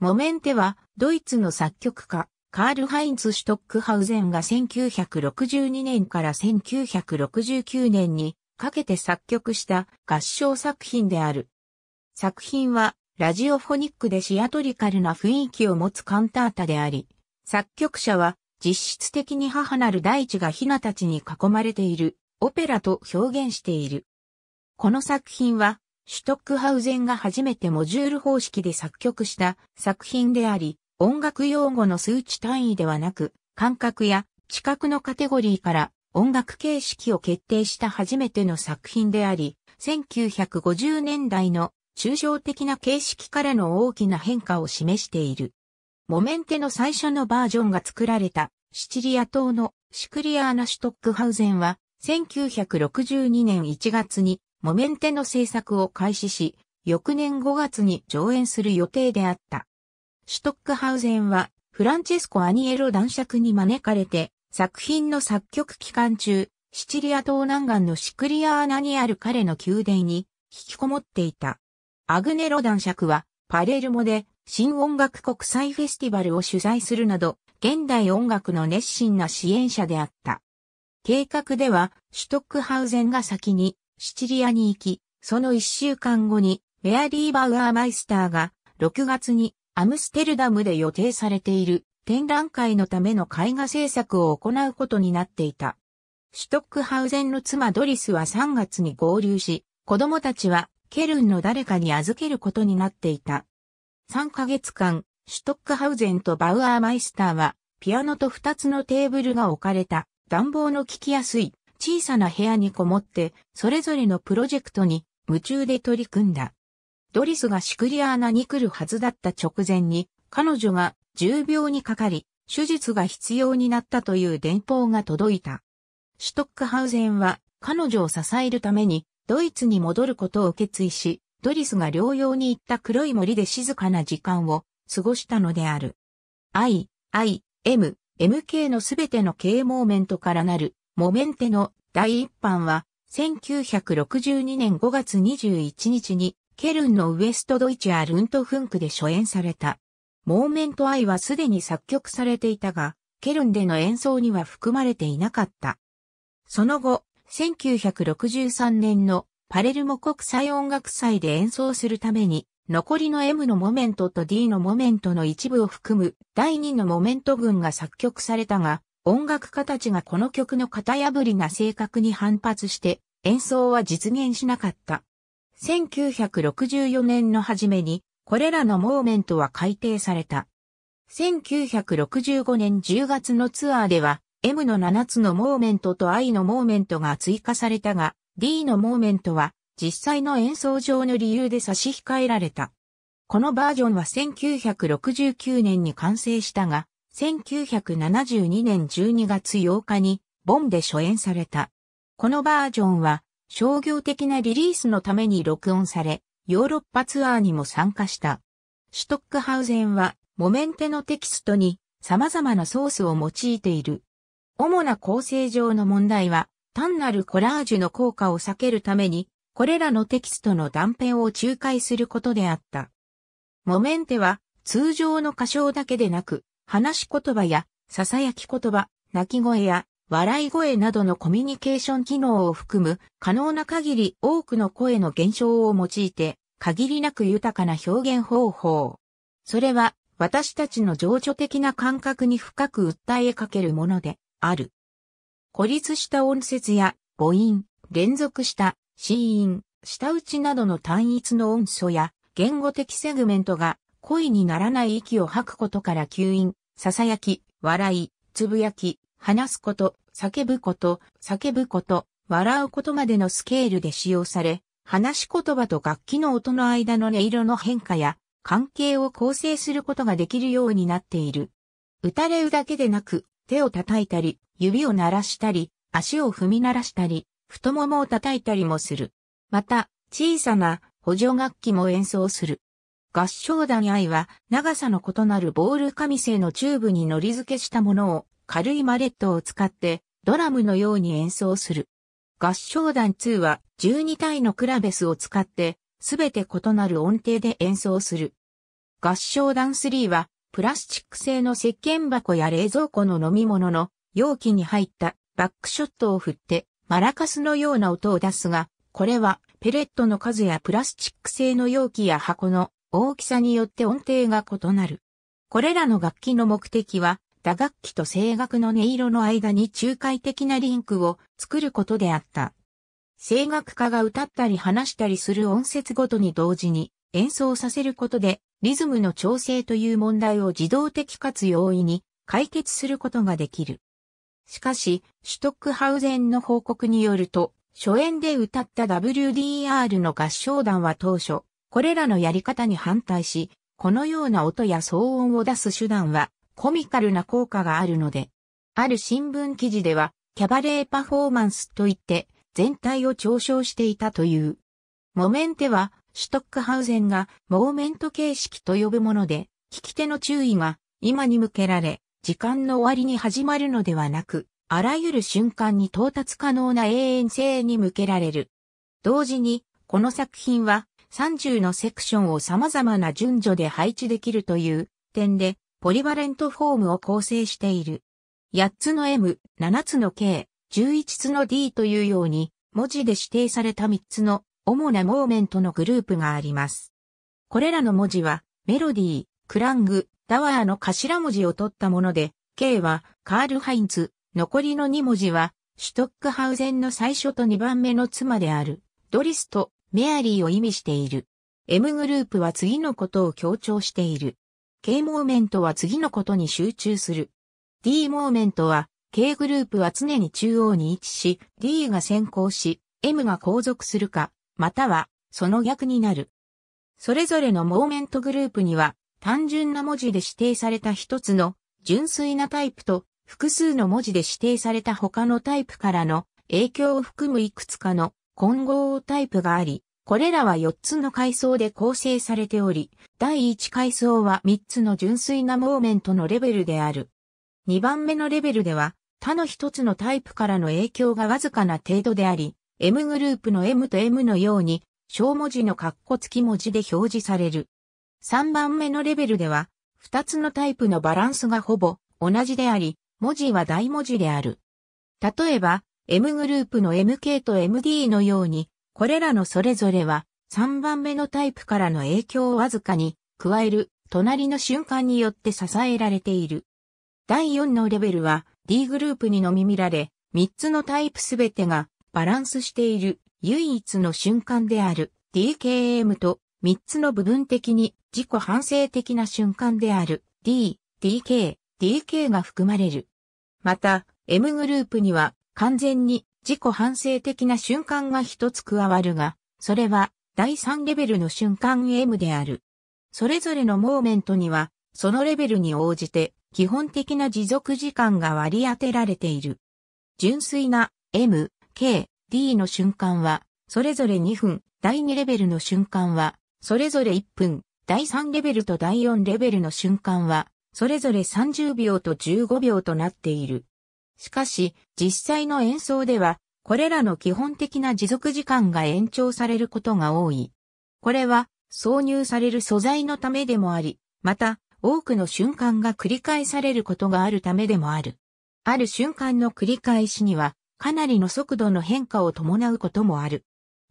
モメンテは、ドイツの作曲家、カール・ハインツ・シュトックハウゼンが1962年から1969年にかけて作曲した合唱作品である。作品は、ラジオフォニックでシアトリカルな雰囲気を持つカンタータであり、作曲者は実質的に母なる大地がヒナたちに囲まれているオペラと表現している。この作品はシュトックハウゼンが初めてモジュール方式で作曲した作品であり、音楽用語の数値単位ではなく、感覚や知覚のカテゴリーから音楽形式を決定した初めての作品であり、1950年代の抽象的な形式からの大きな変化を示している。モメンテの最初のバージョンが作られたシチリア島のシクリアーナ・シュトックハウゼンは1962年1月にモメンテの制作を開始し、翌年5月に上演する予定であった。シュトックハウゼンは、フランチェスコ・アニエロ男爵に招かれて、作品の作曲期間中、シチリア島南岸のシクリアーナにある彼の宮殿に引きこもっていた。アグネロ男爵は、パレルモで新音楽国際フェスティバルを主催するなど、現代音楽の熱心な支援者であった。計画では、シュトックハウゼンが先にシチリアに行き、その一週間後にメアリー・バウアーマイスターが6月にアムステルダムで予定されている展覧会のための絵画制作を行うことになっていた。シュトックハウゼンの妻ドリスは3月に合流し、子供たちはケルンの誰かに預けることになっていた。3ヶ月間、シュトックハウゼンとバウアーマイスターは、ピアノと2つのテーブルが置かれた、暖房の効きやすい小さな部屋にこもって、それぞれのプロジェクトに夢中で取り組んだ。ドリスがシクリアーナに来るはずだった直前に、彼女が重病にかかり、手術が必要になったという電報が届いた。シュトックハウゼンは彼女を支えるためにドイツに戻ることを決意し、ドリスが療養に行った黒い森で静かな時間を過ごしたのである。I、I、M、MK のすべての K モーメントからなる、モメンテの第一版は、1962年5月21日に、ケルンのウエストドイチア・ルントフンクで初演された。モーメント・アイはすでに作曲されていたが、ケルンでの演奏には含まれていなかった。その後、1963年のパレルモ国際音楽祭で演奏するために、残りの M のモメントと D のモメントの一部を含む第2のモメント群が作曲されたが、音楽家たちがこの曲の型破りな性格に反発して演奏は実現しなかった。1964年の初めにこれらのモーメントは改定された。1965年10月のツアーでは M の7つのモーメントと I のモーメントが追加されたが D のモーメントは実際の演奏上の理由で差し控えられた。このバージョンは1969年に完成したが、1972年12月8日にボンで初演された。このバージョンは商業的なリリースのために録音され、ヨーロッパツアーにも参加した。シュトックハウゼンはモメンテのテキストに様々なソースを用いている。主な構成上の問題は単なるコラージュの効果を避けるために、これらのテキストの断片を仲介することであった。モメンテは通常の歌唱だけでなく、話し言葉や、囁き言葉、泣き声や、笑い声などのコミュニケーション機能を含む可能な限り多くの声の現象を用いて限りなく豊かな表現方法。それは私たちの情緒的な感覚に深く訴えかけるものである。孤立した音節や母音、連続した子音、舌打ちなどの単一の音素や言語的セグメントが恋にならない息を吐くことから吸引、囁き、笑い、つぶやき、話すこと、叫ぶこと、叫ぶこと、笑うことまでのスケールで使用され、話し言葉と楽器の音の間の音色の変化や関係を構成することができるようになっている。打たれるだけでなく、手を叩いたり、指を鳴らしたり、足を踏み鳴らしたり、太ももを叩いたりもする。また、小さな補助楽器も演奏する。合唱団愛は長さの異なるボール紙製のチューブに乗り付けしたものを軽いマレットを使ってドラムのように演奏する。合唱団2は12体のクラベスを使ってすべて異なる音程で演奏する。合唱団3はプラスチック製の石鹸箱や冷蔵庫の飲み物の容器に入ったバックショットを振ってマラカスのような音を出すが、これはペレットの数やプラスチック製の容器や箱の大きさによって音程が異なる。これらの楽器の目的は、打楽器と声楽の音色の間に仲介的なリンクを作ることであった。声楽家が歌ったり話したりする音節ごとに同時に演奏させることで、リズムの調整という問題を自動的かつ容易に解決することができる。しかし、シュトックハウゼンの報告によると、初演で歌った WDR の合唱団は当初、これらのやり方に反対し、このような音や騒音を出す手段はコミカルな効果があるので、ある新聞記事ではキャバレーパフォーマンスといって全体を嘲笑していたという。モメンテはシュトックハウゼンがモーメント形式と呼ぶもので、聞き手の注意が今に向けられ、時間の終わりに始まるのではなく、あらゆる瞬間に到達可能な永遠性に向けられる。同時に、この作品は30のセクションを様々な順序で配置できるという点で、ポリバレントフォームを構成している。8つの M、7つの K、11つの D というように、文字で指定された3つの主なモーメントのグループがあります。これらの文字は、メロディー、クラング、ダワーの頭文字を取ったもので、K はカール・ハインツ、残りの2文字は、シュトックハウゼンの最初と2番目の妻である、ドリスト・メアリーを意味している。M グループは次のことを強調している。K モーメントは次のことに集中する。D モーメントは、K グループは常に中央に位置し、D が先行し、M が後続するか、または、その逆になる。それぞれのモーメントグループには、単純な文字で指定された一つの純粋なタイプと、複数の文字で指定された他のタイプからの影響を含むいくつかの混合タイプがあり、これらは4つの階層で構成されており、第1階層は3つの純粋なモーメントのレベルである。2番目のレベルでは、他の1つのタイプからの影響がわずかな程度であり、M グループの M と M のように、小文字の括弧付き文字で表示される。3番目のレベルでは、2つのタイプのバランスがほぼ同じであり、文字は大文字である。例えば、M グループの MK と MD のように、これらのそれぞれは3番目のタイプからの影響をわずかに加える隣の瞬間によって支えられている。第4のレベルは D グループにのみ見られ、3つのタイプすべてがバランスしている唯一の瞬間である DKM と3つの部分的に自己反省的な瞬間である D、DK、DK が含まれる。また、M グループには完全に自己反省的な瞬間が一つ加わるが、それは第3レベルの瞬間 M である。それぞれのモーメントには、そのレベルに応じて基本的な持続時間が割り当てられている。純粋な M、K、D の瞬間は、それぞれ2分、第2レベルの瞬間は、それぞれ1分、第3レベルと第4レベルの瞬間は、それぞれ30秒と15秒となっている。しかし、実際の演奏では、これらの基本的な持続時間が延長されることが多い。これは、挿入される素材のためでもあり、また、多くの瞬間が繰り返されることがあるためでもある。ある瞬間の繰り返しには、かなりの速度の変化を伴うこともある。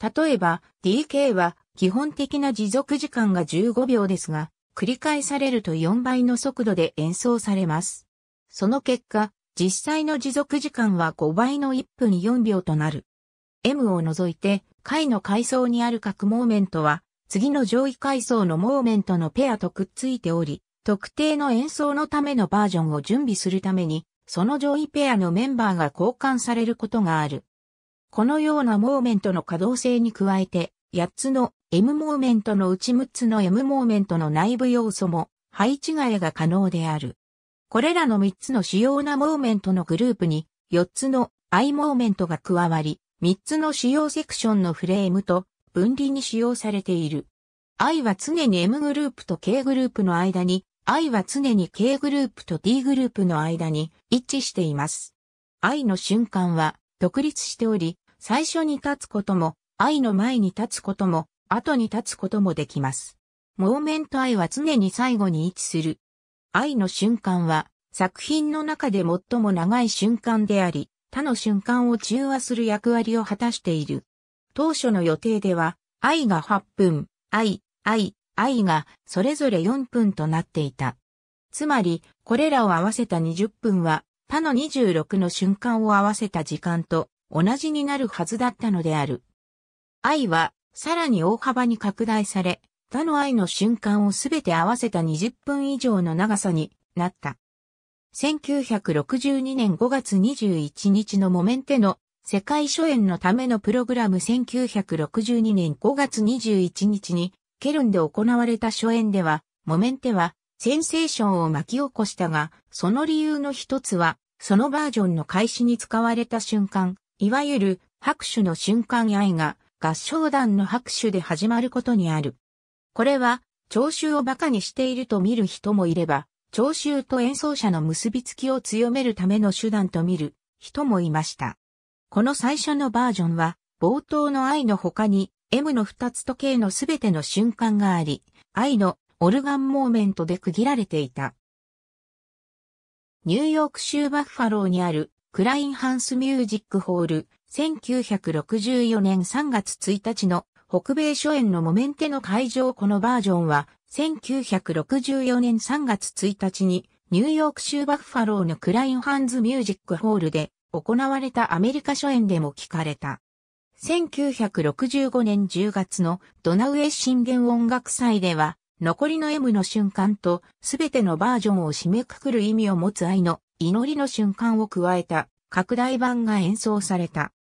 例えば、DK は基本的な持続時間が15秒ですが、繰り返されると4倍の速度で演奏されます。その結果、実際の持続時間は5倍の1分4秒となる。M を除いて、解の階層にある各モーメントは、次の上位階層のモーメントのペアとくっついており、特定の演奏のためのバージョンを準備するために、その上位ペアのメンバーが交換されることがある。このようなモーメントの可動性に加えて、8つの M モーメントのうち6つの M モーメントの内部要素も配置替えが可能である。これらの3つの主要なモーメントのグループに、4つの I モーメントが加わり、3つの主要セクションのフレームと分離に使用されている。I は常に M グループと K グループの間に、I は常に K グループと D グループの間に一致しています。I の瞬間は独立しており、最初に立つことも、I の前に立つことも、後に立つこともできます。モーメント I は常に最後に位置する愛の瞬間は、作品の中で最も長い瞬間であり、他の瞬間を中和する役割を果たしている。当初の予定では、愛が8分、愛、愛、愛がそれぞれ4分となっていた。つまり、これらを合わせた20分は、他の26の瞬間を合わせた時間と同じになるはずだったのである。愛は、さらに大幅に拡大され、他の愛の瞬間をすべて合わせた20分以上の長さになった。1962年5月21日のモメンテの世界初演のためのプログラム1962年5月21日にケルンで行われた初演では、モメンテはセンセーションを巻き起こしたが、その理由の一つは、そのバージョンの開始に使われた瞬間、いわゆる拍手の瞬間愛が合唱団の拍手で始まることにある。これは、聴衆を馬鹿にしていると見る人もいれば、聴衆と演奏者の結びつきを強めるための手段と見る人もいました。この最初のバージョンは、冒頭の愛の他に、M の2つと K のすべての瞬間があり、愛のオルガンモーメントで区切られていた。ニューヨーク州バッファローにあるクラインハンスミュージックホール1964年3月1日の北米初演のモメンテの会場このバージョンは1964年3月1日にニューヨーク州バッファローのクラインハンズミュージックホールで行われたアメリカ初演でも聞かれた。1965年10月のドナウエ信玄音楽祭では残りの M の瞬間とすべてのバージョンを締めくくる意味を持つ愛の祈りの瞬間を加えた拡大版が演奏された。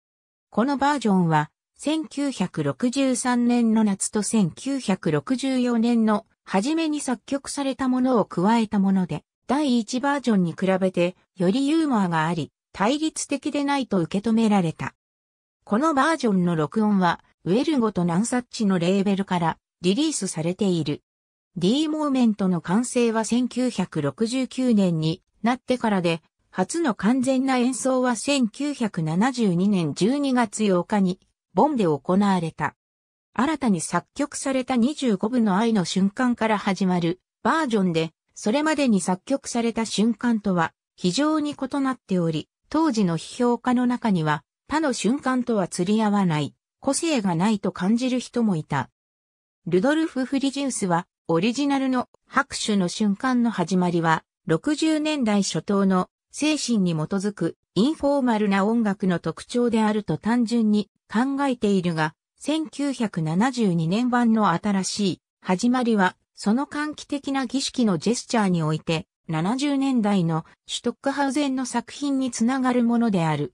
このバージョンは1963年の夏と1964年の初めに作曲されたものを加えたもので、第1バージョンに比べてよりユーモアがあり、対立的でないと受け止められた。このバージョンの録音は、ウェルゴとナンサッチのレーベルからリリースされている。D モーメントの完成は1969年になってからで、初の完全な演奏は1972年12月8日にボンで行われた。新たに作曲された25部の愛の瞬間から始まるバージョンで、それまでに作曲された瞬間とは非常に異なっており、当時の批評家の中には他の瞬間とは釣り合わない、個性がないと感じる人もいた。ルドルフ・フリジウスはオリジナルの拍手の瞬間の始まりは60年代初頭の精神に基づくインフォーマルな音楽の特徴であると単純に考えているが、1972年版の新しい始まりは、その歓喜的な儀式のジェスチャーにおいて、70年代のシュトックハウゼンの作品につながるものである。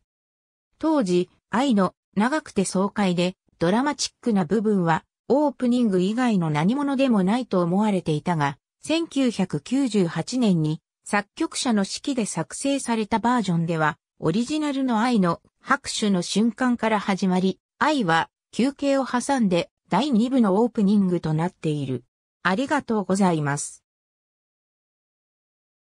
当時、愛の長くて爽快でドラマチックな部分はオープニング以外の何者でもないと思われていたが、1998年に作曲者の指揮で作成されたバージョンでは、オリジナルの愛の拍手の瞬間から始まり、愛は休憩を挟んで第2部のオープニングとなっている。ありがとうございます。